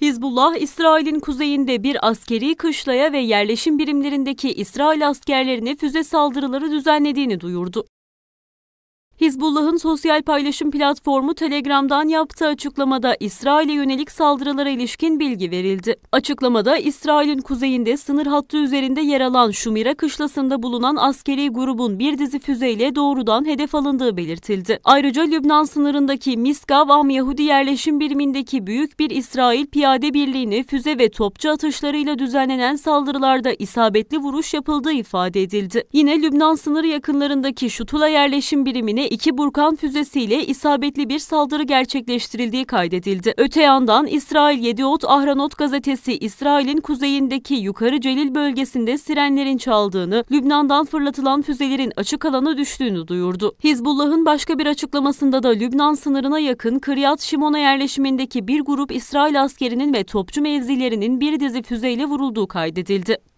Hizbullah, İsrail'in kuzeyinde bir askeri kışlaya ve yerleşim birimlerindeki İsrail askerlerine füze saldırıları düzenlediğini duyurdu. Hizbullah'ın sosyal paylaşım platformu Telegram'dan yaptığı açıklamada İsrail'e yönelik saldırılara ilişkin bilgi verildi. Açıklamada İsrail'in kuzeyinde sınır hattı üzerinde yer alan Şumira kışlasında bulunan askeri grubun bir dizi füzeyle doğrudan hedef alındığı belirtildi. Ayrıca Lübnan sınırındaki Miskav Am Yahudi yerleşim birimindeki büyük bir İsrail piyade birliğini füze ve topçu atışlarıyla düzenlenen saldırılarda isabetli vuruş yapıldığı ifade edildi. Yine Lübnan sınırı yakınlarındaki Şutula yerleşim birimine iki Burkan füzesiyle isabetli bir saldırı gerçekleştirildiği kaydedildi. Öte yandan İsrail Yediot Ahranot gazetesi İsrail'in kuzeyindeki Yukarı Celil bölgesinde sirenlerin çaldığını, Lübnan'dan fırlatılan füzelerin açık alana düştüğünü duyurdu. Hizbullah'ın başka bir açıklamasında da Lübnan sınırına yakın Kriyat Şimona yerleşimindeki bir grup İsrail askerinin ve topçu mevzilerinin bir dizi füzeyle vurulduğu kaydedildi.